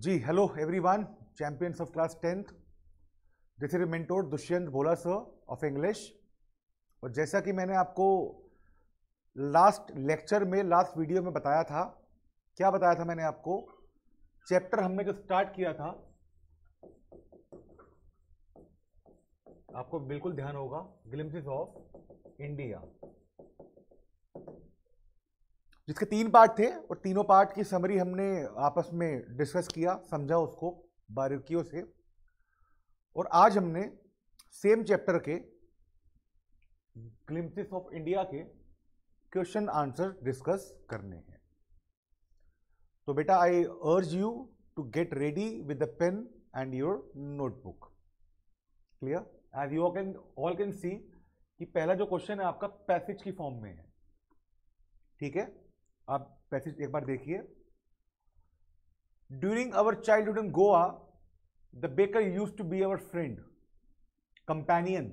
Ji hello everyone champions of class tenth this is mentor Dushyant Bhola sir of English और जैसा कि मैंने आपको लास्ट लेक्चर में लास्ट वीडियो में बताया था क्या बताया था मैंने आपको चैप्टर हमने जो स्टार्ट किया था आपको बिल्कुल ध्यान होगा ग्लिम्सिस ऑफ इंडिया जिसके तीन पार्ट थे और तीनों पार्ट की समरी हमने आपस में डिस्कस किया समझा उसको बारीकियों से और आज हमने सेम चैप्टर के ग्लिम्पसिस ऑफ इंडिया के क्वेश्चन आंसर डिस्कस करने हैं तो बेटा I urge you to get ready with the pen and your notebook clear as you can all can see कि पहला जो क्वेश्चन है आपका पैसेज की फॉर्म में है ठीक है आप पैसेज एक बार देखिए during our childhood in Goa the baker used to be our friend companion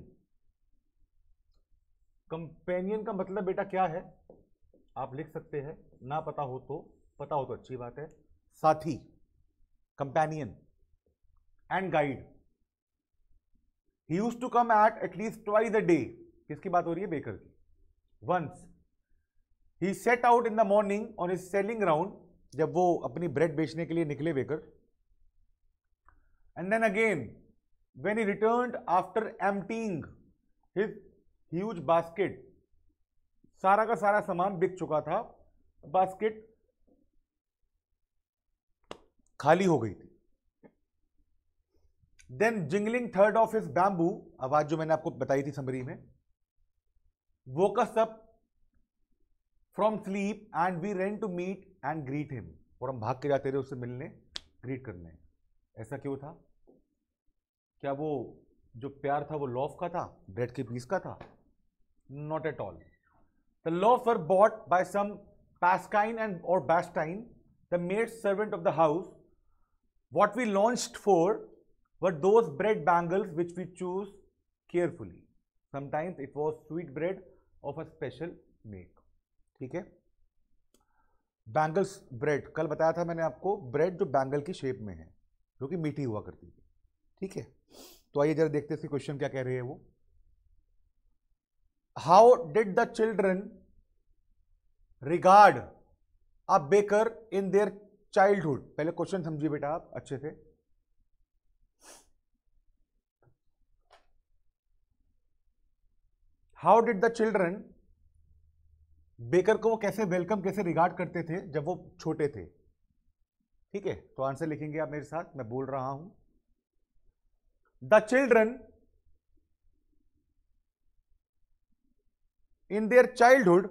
companion का मतलब बेटा क्या है आप लिख सकते हैं ना पता हो तो पता हो तो अच्छी बात है साथी companion and guide he used to come at at least twice a day किसकी बात हो रही है बेकर की once he set out in the morning on his selling round जब वो अपनी ब्रेड बेचने के लिए निकले baker and then again when he returned after emptying his huge basket सारा का सारा सामान बिक चुका था बास्केट खाली हो गई थी देन जिंगलिंग थर्ड ऑफ हिज बैम्बू आवाज जो मैंने आपको बताई थी समरी में वो का सब from sleep and we ran to meet and greet him और हम भाग के जाते रहे उससे मिलने ग्रीट करने ऐसा क्यों था क्या वो जो प्यार था वो लॉफ का था ब्रेड के पीस का था not at all the loaf were bought by some Paskine and और Bastine the maid servant of the house what we longed for were those bread bangles which we chose carefully sometimes it was sweet bread of a special make ठीक है bangles bread कल बताया था मैंने आपको bread जो bangle की shape में है जो कि मीठी हुआ करती थी ठीक है तो आइए जरा देखते हैं क्वेश्चन क्या कह रहे हैं वो how did the children regard a baker in their childhood पहले क्वेश्चन समझिए बेटा आप अच्छे से how did the children baker को वो कैसे वेलकम कैसे रिगार्ड करते थे जब वो छोटे थे ठीक है तो आंसर लिखेंगे आप मेरे साथ मैं बोल रहा हूं the children in their childhood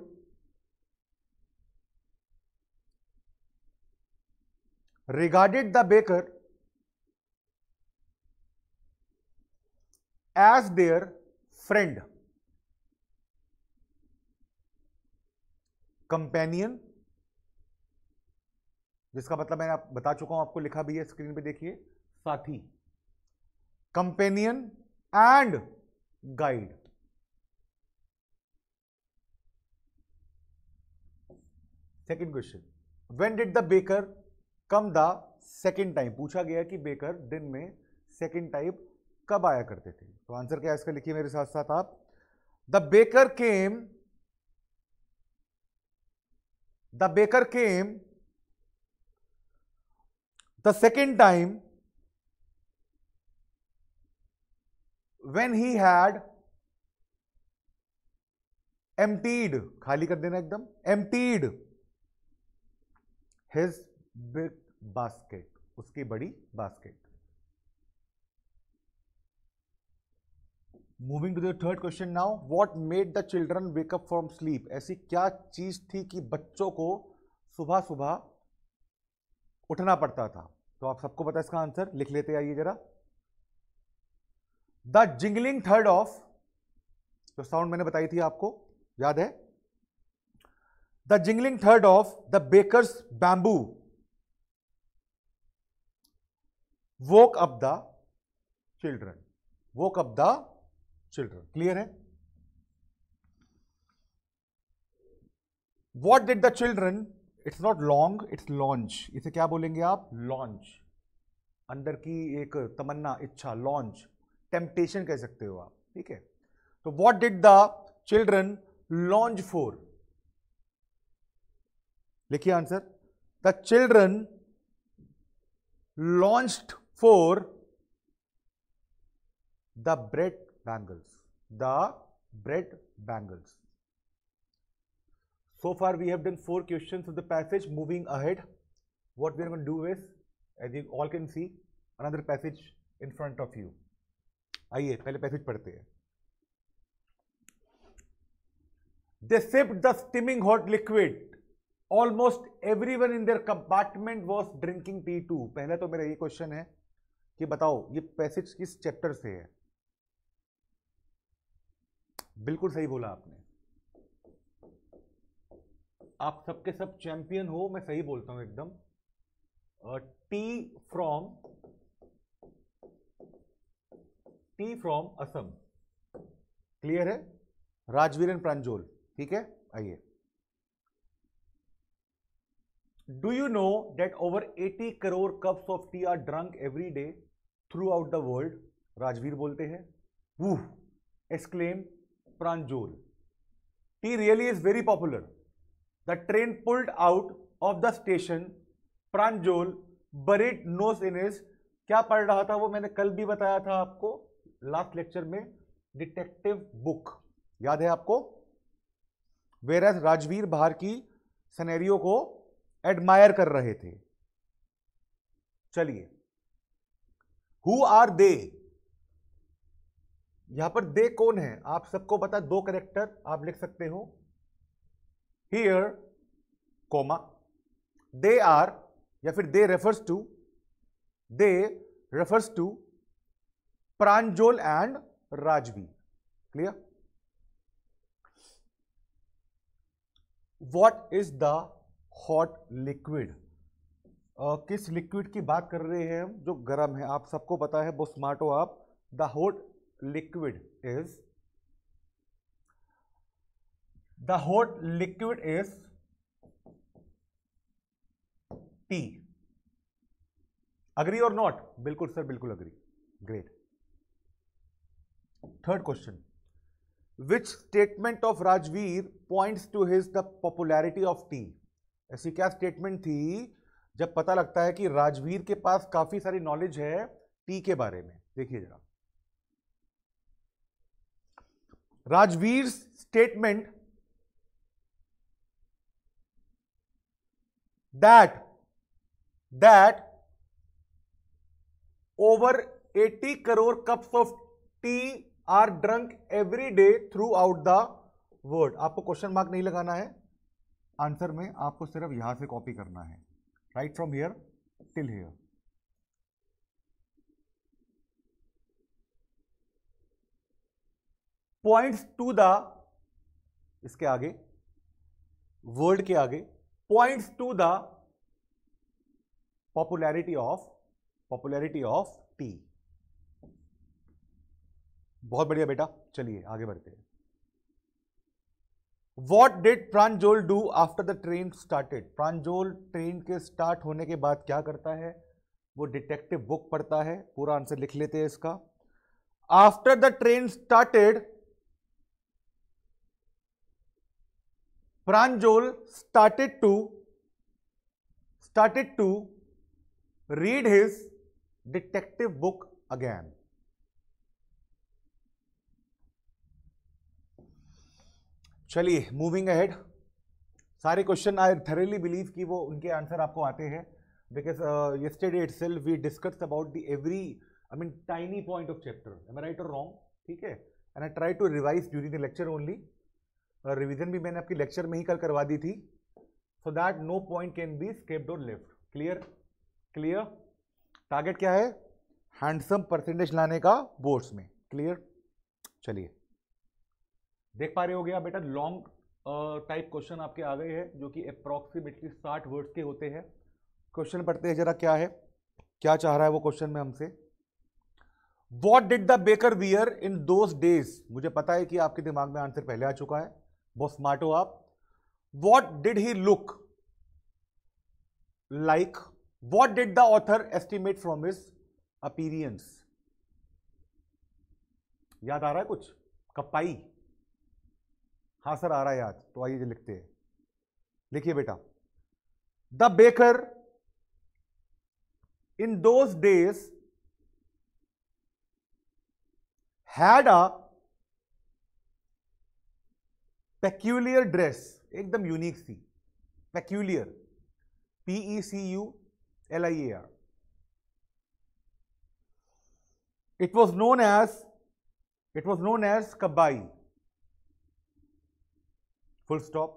regarded the baker as their friend companion जिसका मतलब मैं आप बता चुका हूं आपको लिखा भी है स्क्रीन पे देखिए साथी companion and guide second question when did the baker come the second time पूछा गया कि बेकर दिन में सेकेंड टाइम कब आया करते थे तो आंसर क्या है इसका लिखिए मेरे साथ साथ आप the baker came the baker came the second time when he had emptied खाली कर देना एकदम emptied his big basket उसकी बड़ी basket moving to the third question now what made the children wake up from sleep ऐसी क्या चीज थी कि बच्चों को सुबह सुबह उठना पड़ता था तो आप सबको पता इसका आंसर लिख लेते आइए जरा द जिंगलिंग थर्ड ऑफ जो साउंड मैंने बताई थी आपको याद है द जिंगलिंग थर्ड of the baker's bamboo woke up the children woke up the children. Clear hai? What did the children? It's not long, it's launch. इसे क्या बोलेंगे आप Launch. अंदर की एक तमन्ना इच्छा लॉन्च टेम्पटेशन कह सकते हो आप ठीक है तो what did the children long for लिखिए answer the children longed for the bread bangles, the bread bangles. So far we have done four questions of the passage. Moving ahead, what we are going to do is, as you all can see, another passage in front of you. आइए pehle passage padhte hain They sipped the steaming hot liquid. Almost everyone in their compartment was drinking tea too. pehla to mera ye question hai ki batao ye passage kis chapter se hai बिल्कुल सही बोला आपने आप सबके सब champion हो मैं सही बोलता हूं एकदम tea from tea from Assam clear है राजवीरन प्रांजोल ठीक है आइए do you know that over 80 crore cups of tea are drunk every day throughout the world Rajvir बोलते हैं वूह exclaim pranjol. Tea really is very popular. The train pulled out of the station. Pranjol buried nose in his क्या पढ़ रहा था वो मैंने कल भी बताया था आपको लास्ट लेक्चर में डिटेक्टिव बुक याद है आपको वेरस राजवीर बाहर की सनेरियो को एडमायर कर रहे थे चलिए हु आर दे यहां पर दे कौन है आप सबको बता दो करेक्टर आप लिख सकते हो हियर कोमा दे आर या फिर they refers to they refers to Pranjol and Rajvi clear what is the hot liquid किस लिक्विड की बात कर रहे हैं हम जो गर्म है आप सबको पता है बहुत स्मार्ट हो आप the hot liquid is the hot liquid is tea agree और नॉट बिल्कुल सर बिल्कुल agree great third question which statement of Rajvir points to his the popularity of tea ऐसी क्या स्टेटमेंट थी जब पता लगता है कि राजवीर के पास काफी सारी नॉलेज है टी के बारे में देखिए जरा Rajvir statement that that over 80 crore cups of tea are drunk every day throughout the world आपको क्वेश्चन मार्क नहीं लगाना है आंसर में आपको सिर्फ यहां से कॉपी करना है right from here till here points to the इसके आगे वर्ड के आगे points to the popularity of popularity of tea बहुत बढ़िया बेटा चलिए आगे बढ़ते हैं what did Pranjol do after the train started Pranjol train के स्टार्ट होने के बाद क्या करता है वो डिटेक्टिव बुक पढ़ता है पूरा आंसर लिख लेते हैं इसका after the train started Pranjol started to started to read his detective book again. चलिए मूविंग अहेड सारे क्वेश्चन आई थरेली बिलीव कि वो उनके आंसर आपको आते हैं because yesterday itself we discuss about the every I mean tiny point of chapter एम right और रॉन्ग ठीक है and I try to revise during the lecture only revision भी मैंने आपकी लेक्चर में ही कल करवा दी थी so that no point can be escaped और लेफ्ट क्लियर क्लियर टारगेट क्या है हैंडसम परसेंटेज लाने का बोर्ड्स में क्लियर चलिए देख पा रहे हो गया बेटा लॉन्ग टाइप क्वेश्चन आपके आ गए हैं जो कि अप्रॉक्सीमेटली साठ वर्ड्स के होते हैं क्वेश्चन पढ़ते हैं जरा क्या है क्या चाह रहा है वो क्वेश्चन में हमसे what did the baker wear in those days मुझे पता है कि आपके दिमाग में आंसर पहले आ चुका है बहुत स्मार्ट हो आप what did he look like what did the author estimate from his appearance याद आ रहा है कुछ कपाई हाँ सर आ रहा है याद तो आइए लिखते हैं लिखिए बेटा the baker in those days had a peculiar dress एकदम यूनिक थी peculiar P E C U L I A R it was known as it was known as कब्बाई full stop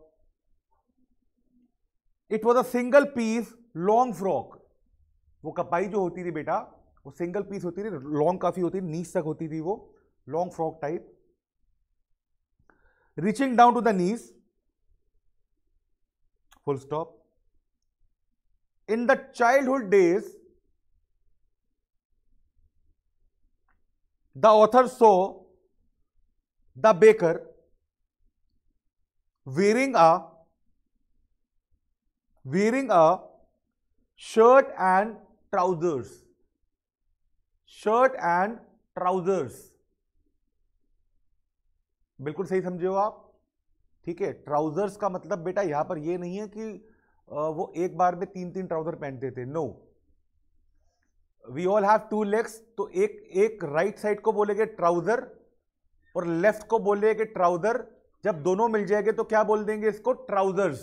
it was a single piece long frock वो कपाई जो होती थी बेटा वो सिंगल पीस होती थी लॉन्ग काफ़ी होती थी नीच तक होती थी वो long frock type reaching down to the knees, full stop. In the childhood days, the author saw the baker wearing a wearing a shirt and trousers shirt and trousers बिल्कुल सही समझे हो आप ठीक है ट्राउजर्स का मतलब बेटा यहां पर यह नहीं है कि वो एक बार में तीन तीन ट्राउजर पहनते थे no we all have two legs तो एक एक राइट साइड को बोलेंगे ट्राउजर और लेफ्ट को बोलेंगे ट्राउजर जब दोनों मिल जाएंगे तो क्या बोल देंगे इसको ट्राउजर्स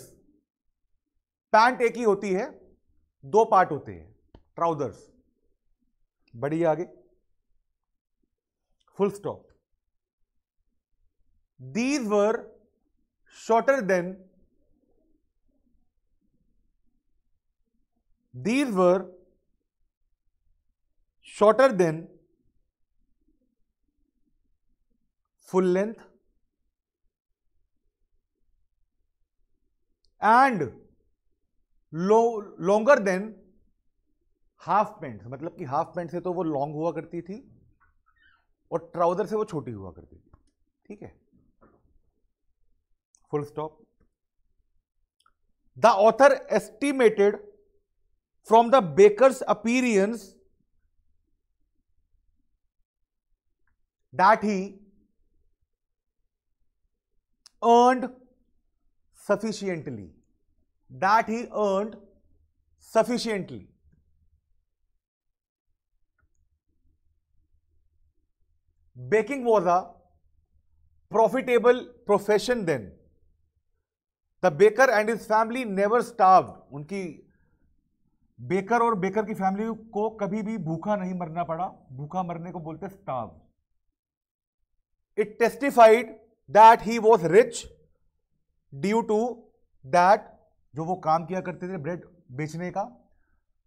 पैंट एक ही होती है दो पार्ट होते हैं ट्राउजर्स बढ़िया आगे full stop these were shorter than these were shorter than full length and low, longer than half pant मतलब कि हाफ पैंट से तो वो लॉन्ग हुआ करती थी और ट्राउजर से वो छोटी हुआ करती थी ठीक है full stop. The author estimated from the baker's appearance that he earned sufficiently that he earned sufficiently baking was a profitable profession then the baker and his family never starve उनकी baker और baker की फैमिली को कभी भी भूखा नहीं मरना पड़ा भूखा मरने को बोलते starve it testified that he was rich due to that जो वो काम किया करते थे ब्रेड बेचने का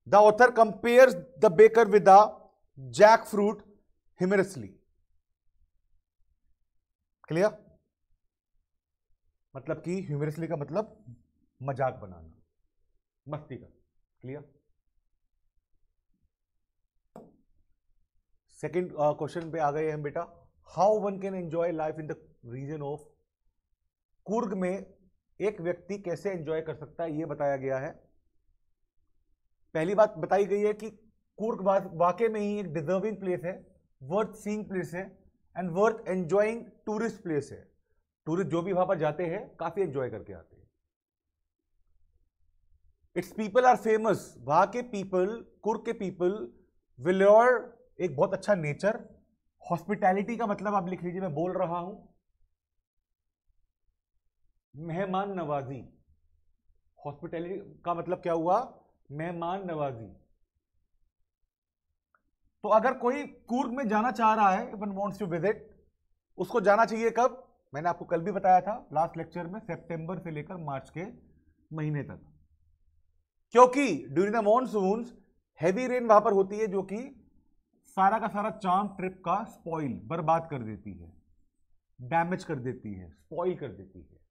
the author compare the baker with the jackfruit humorously clear मतलब कि ह्यूमरसली का मतलब मजाक बनाना मस्ती का क्लियर सेकेंड क्वेश्चन पे आ गए हम बेटा how one can enjoy life in the region of Coorg में एक व्यक्ति कैसे एंजॉय कर सकता है ये बताया गया है पहली बात बताई गई है कि कुर्ग वाकई में ही एक डिजर्विंग प्लेस है वर्थ सीइंग प्लेस है and worth enjoying tourist place है टूरिस्ट जो भी वहां पर जाते हैं काफी एंजॉय करके आते हैं इट्स पीपल आर फेमस वहां के पीपल कुर्क के पीपल विलोर एक बहुत अच्छा नेचर हॉस्पिटैलिटी का मतलब आप लिख लीजिए मैं बोल रहा हूं मेहमान नवाजी हॉस्पिटैलिटी का मतलब क्या हुआ मेहमान नवाजी तो अगर कोई कुर्ग में जाना चाह रहा है वन वॉन्ट्स टू विजिट उसको जाना चाहिए कब मैंने आपको कल भी बताया था लास्ट लेक्चर में सेप्टेंबर से लेकर मार्च के महीने तक क्योंकि during the monsoon heavy rain वहां पर होती है जो कि सारा का सारा चांद ट्रिप का स्पॉइल बर्बाद कर देती है डैमेज कर देती है स्पॉइल कर देती है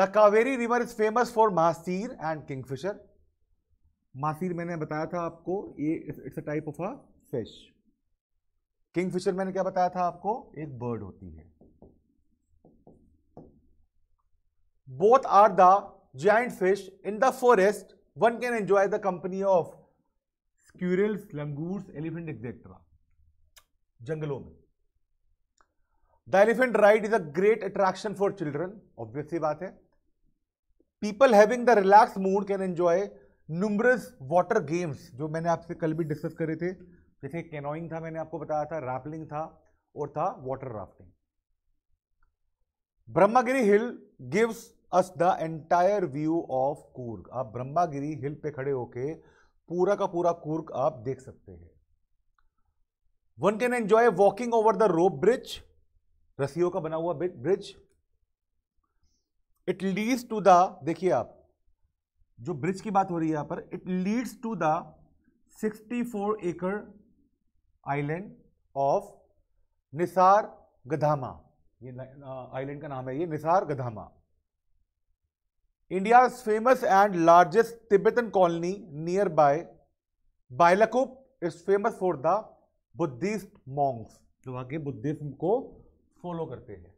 the Kaveri river is famous for mahseer and kingfisher mahseer मैंने बताया था आपको ये it's a type of a fish kingfisher मैंने क्या बताया था आपको एक बर्ड होती है both are the joint fish in the forest one can enjoy the company of squirrels langurs elephant etcetera जंगलों में the elephant ride is a great attraction for children obviously बात है people having the relax mood can enjoy numerous water games जो मैंने आपसे कल भी discuss करे थे जैसे कैनोइंग था मैंने आपको बताया था रैपलिंग था और था water rafting Brahmagiri hill gives us the entire view of Coorg आप ब्रह्मागिरी हिल पे खड़े होके पूरा का पूरा कूर्ग आप देख सकते हैं one can enjoy walking over the rope bridge रस्सियों का बना हुआ bridge it leads to the देखिए आप जो ब्रिज की बात हो रही है यहां पर इट लीड्स टू द 64 एकड़ आइलैंड ऑफ निसार गधामा ये आइलैंड का नाम है ये Nisargadhama India famous and largest Tibetan colony near by Bylakuppe is famous for the Buddhist monks जो वहां के बुद्धिज्म को फॉलो करते हैं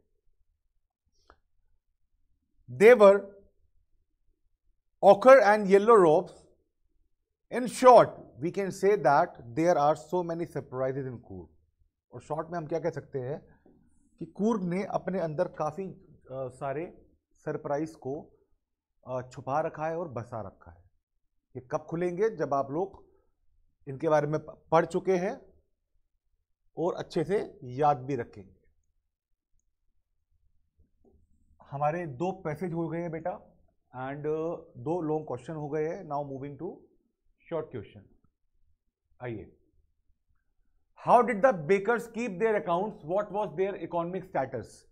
they wear ochre and yellow robes in short we can say that there are so many surprises in Coorg और short में हम क्या कह सकते हैं कि कूर्ग ने अपने अंदर काफ़ी सारे सरप्राइज को छुपा रखा है और बसा रखा है ये कब खुलेंगे जब आप लोग इनके बारे में पढ़ चुके हैं और अच्छे से याद भी रखेंगे हमारे दो पैसेज हो गए हैं बेटा एंड दो लॉन्ग क्वेश्चन हो गए हैं now moving to short question आइए how did the bakers keep their accounts what was their economic status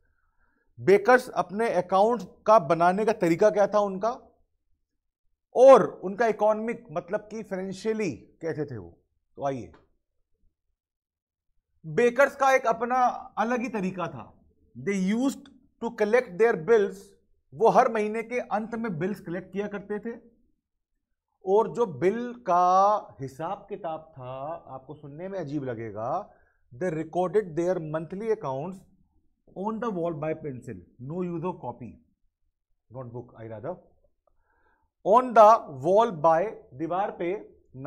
bakers अपने अकाउंट का बनाने का तरीका क्या था उनका और उनका इकोनॉमिक मतलब कि फाइनेंशियली कैसे थे वो तो आइए बेकर्स का एक अपना अलग ही तरीका था they use to collect their bills वो हर महीने के अंत में बिल्स कलेक्ट किया करते थे और जो बिल का हिसाब किताब था आपको सुनने में अजीब लगेगा the recorded their monthly accounts on the wall by pencil no use of copy notebook I राधव ऑन द वॉल बाय दीवार पे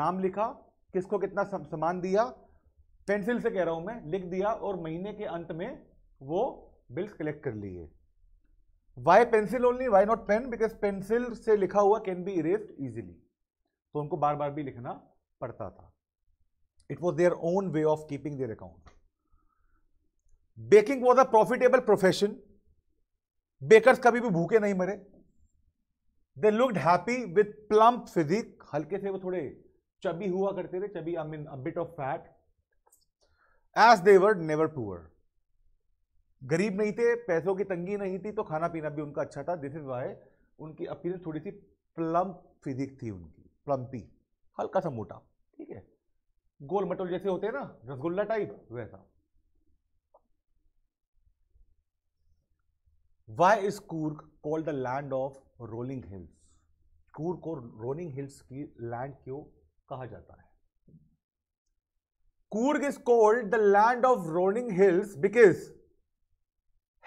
नाम लिखा किसको कितना सामान दिया पेंसिल से कह रहा हूं मैं लिख दिया और महीने के अंत में वो बिल्स कलेक्ट कर लिए why pencil only why not pen because pencil से लिखा हुआ कैन बी इरेस्ड इजिली तो उनको बार बार भी लिखना पड़ता था it was their own way of keeping their account baking was a profitable profession bakers कभी भी भूखे नहीं मरे they looked happy with plump physique हल्के से वो थोड़े चबी हुआ करते थे chubby I mean a bit of fat as they were never poor गरीब नहीं थे पैसों की तंगी नहीं थी तो खाना पीना भी उनका अच्छा था दिस इज वाई उनकी अपील थोड़ी सी प्लम्प फिजिक थी उनकी प्लम्पी हल्का सा मोटा ठीक है गोल मटोल जैसे होते हैं ना रसगुल्ला टाइप वैसा why is Coorg called the land of rolling hills Coorg को रोलिंग हिल्स की लैंड क्यों कहा जाता है Coorg is called the land of rolling hills because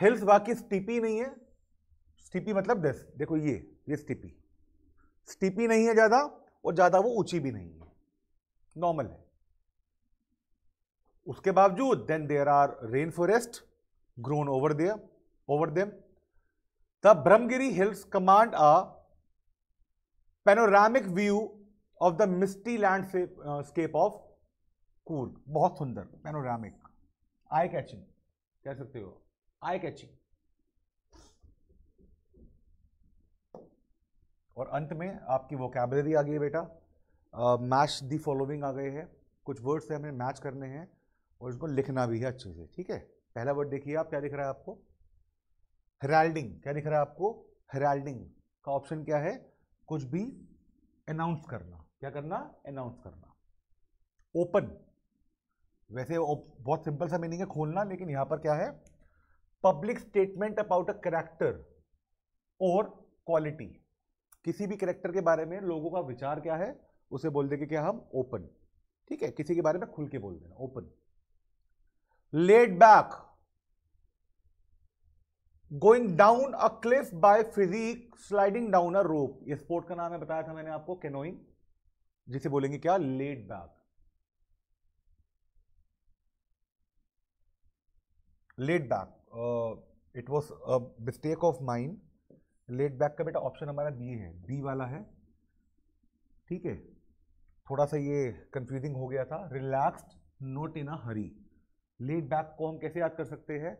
hills वाकई स्टीपी नहीं है स्टीपी मतलब दस देखो ये ये स्टीपी स्टीपी नहीं है ज़्यादा और ज़्यादा वो ऊंची भी नहीं है नॉर्मल है उसके बावजूद then there are rain forest grown over there over them the Brahmagiri hills command a panoramic view of the misty landscape of Coorg बहुत सुंदर पेनोरामिक आई कैचिंग कह सकते हो आई कैचिंग और अंत में आपकी वोकेबलरी आ गई है बेटा मैच दी फॉलोइंग आ गए हैं कुछ वर्ड से हमें मैच करने हैं और इसको लिखना भी है अच्छे से ठीक है पहला वर्ड देखिए आप क्या दिख रहा है आपको हेराल्डिंग क्या दिख रहा है आपको हेराल्डिंग का ऑप्शन क्या है कुछ भी अनाउंस करना क्या करना अनाउंस करना ओपन वैसे बहुत सिंपल सा मीनिंग है खोलना लेकिन यहां पर क्या है public statement about a character और क्वालिटी किसी भी करेक्टर के बारे में लोगों का विचार क्या है उसे बोल देंगे क्या हम ओपन ठीक है किसी के बारे में खुल के बोल देना open laid back going down a cliff by physique sliding down a rope ये स्पोर्ट का नाम है बताया था मैंने आपको केनोइंग जिसे बोलेंगे क्या laid back laid back it was a mistake of mind laid back का बेटा ऑप्शन हमारा बी है बी वाला है ठीक है थोड़ा सा ये कंफ्यूजिंग हो गया था relaxed not in a hurry laid back को हम कैसे याद कर सकते हैं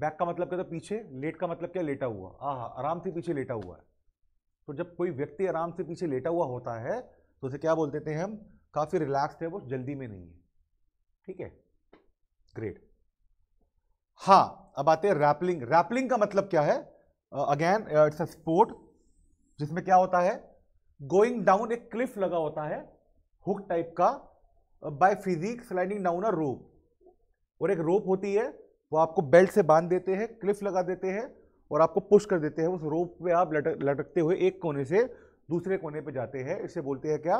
बैक का मतलब क्या था पीछे लेट का मतलब क्या लेटा हुआ आह आराम से पीछे लेटा हुआ है तो जब कोई व्यक्ति आराम से पीछे लेटा हुआ होता है तो उसे क्या बोल देते हैं हम काफ़ी रिलैक्स्ड है वो जल्दी में नहीं है ठीक है ग्रेट हाँ अब आते हैं रैपलिंग रैपलिंग का मतलब क्या है अगेन इट्स अ स्पोर्ट जिसमें क्या होता है गोइंग डाउन एक क्लिफ लगा होता है हुक टाइप का by physique sliding down a rope और एक रोप होती है वो आपको बेल्ट से बांध देते हैं क्लिफ लगा देते हैं और आपको पुश कर देते हैं उस रोप पे आप लटक लटकते हुए एक कोने से दूसरे कोने पे जाते हैं इसे बोलते हैं क्या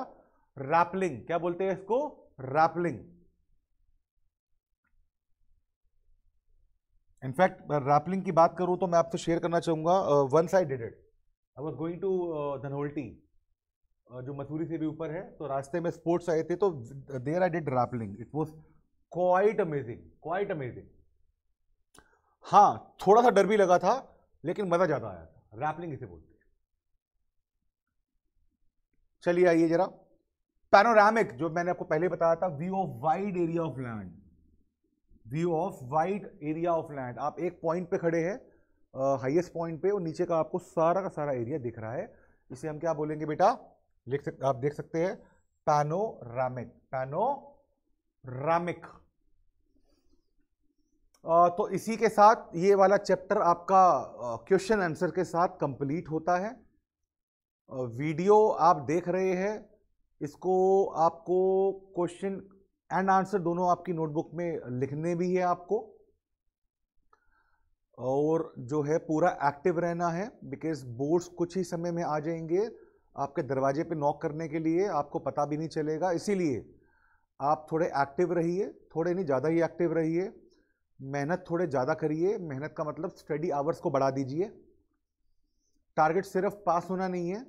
रैपलिंग क्या बोलते हैं इसको रैपलिंग इनफैक्ट रैपलिंग की बात करूँ तो मैं आपसे शेयर करना चाहूँगा once I did it I was going to Dhanaulti जो मसूरी से भी ऊपर है तो रास्ते में स्पोर्ट्स आए थे तो there I did rappelling it was quite amazing quite amazing हाँ थोड़ा सा डर भी लगा था लेकिन मज़ा ज़्यादा आया था रैपलिंग इसे बोलते हैं चलिए आइए जरा पैनोरामिक जो मैंने आपको पहले बताया था view of wide area of land view of wide area of land आप एक पॉइंट पे खड़े हैं हाईएस्ट पॉइंट पे और नीचे का आपको सारा का सारा एरिया दिख रहा है इसे हम क्या बोलेंगे बेटा लिख सक, आप देख सकते हैं पैनोरामिक पैनोरामिक तो इसी के साथ ये वाला चैप्टर आपका क्वेश्चन आंसर के साथ कंप्लीट होता है वीडियो आप देख रहे हैं इसको आपको क्वेश्चन एंड आंसर दोनों आपकी नोटबुक में लिखने भी है आपको और जो है पूरा एक्टिव रहना है बिकॉज बोर्ड्स कुछ ही समय में आ जाएंगे आपके दरवाजे पे नॉक करने के लिए आपको पता भी नहीं चलेगा इसीलिए आप थोड़े एक्टिव रहिए थोड़े नहीं ज़्यादा ही एक्टिव रहिए मेहनत थोड़े ज़्यादा करिए मेहनत का मतलब स्टडी आवर्स को बढ़ा दीजिए टारगेट सिर्फ पास होना नहीं है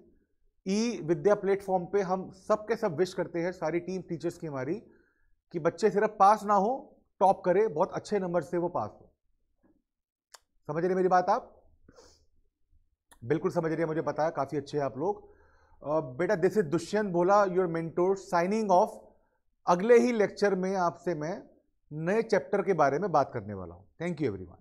ई विद्या प्लेटफॉर्म पे हम सबके सब विश करते हैं सारी टीम टीचर्स की हमारी कि बच्चे सिर्फ पास ना हो टॉप करे बहुत अच्छे नंबर से वो पास हो समझ रहे मेरी बात आप बिल्कुल समझ रहे मुझे पता है काफ़ी अच्छे हैं आप लोग बेटा दिस इज दुष्यंत बोला योर मेंटोर साइनिंग ऑफ अगले ही लेक्चर में आपसे मैं नए चैप्टर के बारे में बात करने वाला हूं थैंक यू एवरीवन